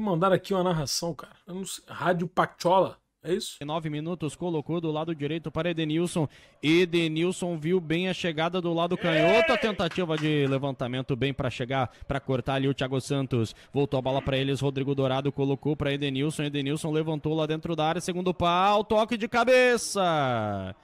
E aqui uma narração, cara. Rádio Pachola. É isso? Em nove minutos colocou do lado direito para Edenilson. Edenilson viu bem a chegada do lado canhoto. A tentativa de levantamento bem para chegar, para cortar ali o Thiago Santos. Voltou a bola para eles. Rodrigo Dourado colocou para Edenilson. Edenilson levantou lá dentro da área. Segundo pau, toque de cabeça.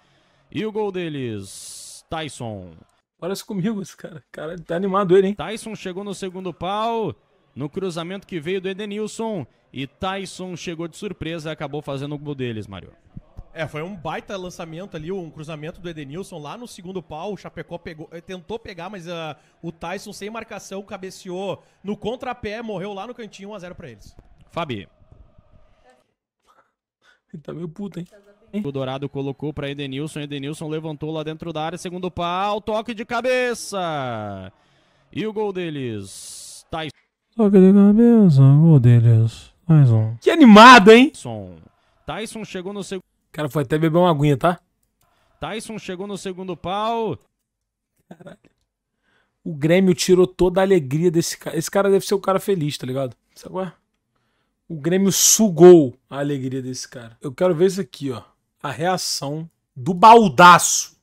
E o gol deles, Tyson. Parece comigo esse cara. Cara, tá animado ele, hein? Tyson chegou no segundo pau no cruzamento que veio do Edenilson e Tyson chegou de surpresa e acabou fazendo o gol deles, Mário. É, foi um baita lançamento ali, um cruzamento do Edenilson lá no segundo pau. O Chapecó pegou, eh, tentou pegar, mas uh, o Tyson, sem marcação, cabeceou no contrapé, morreu lá no cantinho, 1x0 pra eles. Fabi. Ele tá meio puto, hein? O Dourado colocou para Edenilson. Edenilson levantou lá dentro da área, segundo pau, toque de cabeça. E o gol deles. Tyson. Toque de cabeça, tá gol deles. Mais um. Que animado, hein? Tyson. Tyson chegou no segundo. Cara, foi até beber uma aguinha, tá? Tyson chegou no segundo pau. Caralho. O Grêmio tirou toda a alegria desse cara. Esse cara deve ser o cara feliz, tá ligado? Sabe qual é? O Grêmio sugou a alegria desse cara. Eu quero ver isso aqui, ó. A reação do baldaço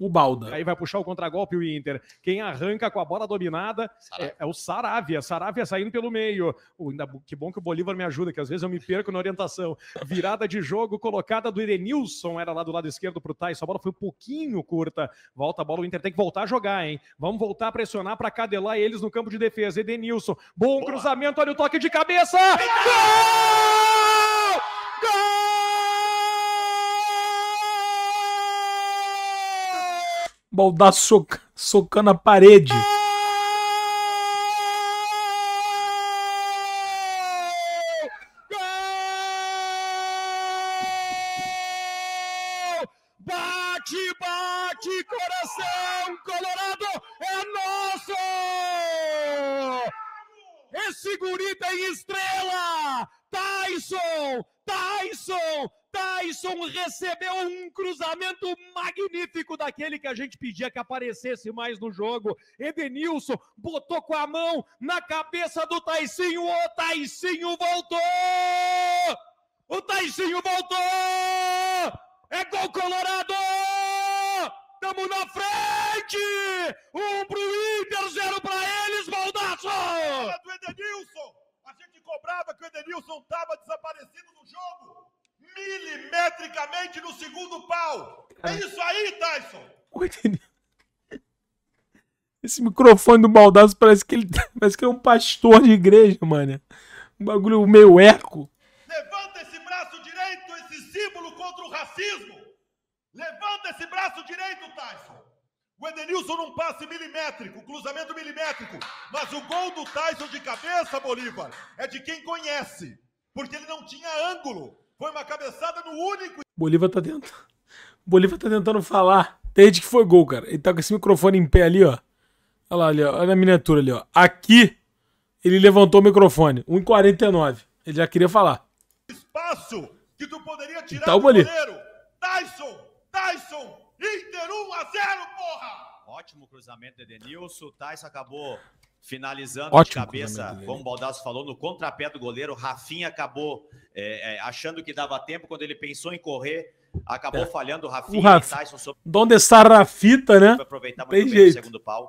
o Balda. Aí vai puxar o contragolpe o Inter. Quem arranca com a bola dominada é, é, o Saravia. Saravia saindo pelo meio. O, que bom que o Bolívar me ajuda, que às vezes eu me perco na orientação. Virada de jogo colocada do Edenilson, era lá do lado esquerdo pro Tais. A bola foi um pouquinho curta. Volta a bola, o Inter tem que voltar a jogar, hein? Vamos voltar a pressionar para cadelar eles no campo de defesa. Edenilson, bom Boa. cruzamento, olha o toque de cabeça! Gol! Baldar soca, socando a parede. Bate, bate, coração colorado é nosso! Esse guri tem estrela! Tyson! Tyson! Tyson recebeu um cruzamento magnífico daquele que a gente pedia que aparecesse mais no jogo. Edenilson botou com a mão na cabeça do Taicinho. O Taicinho voltou! O Taicinho voltou! É gol colorado! Tamo na frente! Um pro Inter, zero pra eles, Baldaço! do Edenilson! A gente cobrava que o Edenilson tava desaparecido no jogo! milimetricamente no segundo pau. É isso aí, Tyson. Esse microfone do Baldasso parece que ele tá- parece que é um pastor de igreja, mano. Um bagulho meio eco. Levanta esse braço direito, esse símbolo contra o racismo. Levanta esse braço direito, Tyson. O Edenilson num passe milimétrico, cruzamento milimétrico. Mas o gol do Tyson de cabeça, Bolívar, é de quem conhece. Porque ele não tinha ângulo. Foi uma cabeçada no único. Bolívar tá tentando. Bolívar tá tentando falar. Desde que foi gol, cara. Ele tá com esse microfone em pé ali, ó. Olha lá, ali, ó. Olha a miniatura ali, ó. Aqui, ele levantou o microfone. 1,49. Ele já queria falar. Espaço que tu poderia tirar tá o então, goleiro. Tyson, Tyson, Inter 1 a 0, porra! Ótimo cruzamento de Denilson. Tyson acabou Finalizando Ótimo de cabeça, como o Baldassi falou, no contrapé do goleiro, Rafinha acabou é, é, achando que dava tempo, quando ele pensou em correr, acabou é. falhando Rafinha o Rafa. e Tyson. Sobre... Onde está a fita, né? aproveitar muito Tem bem jeito. o segundo pau.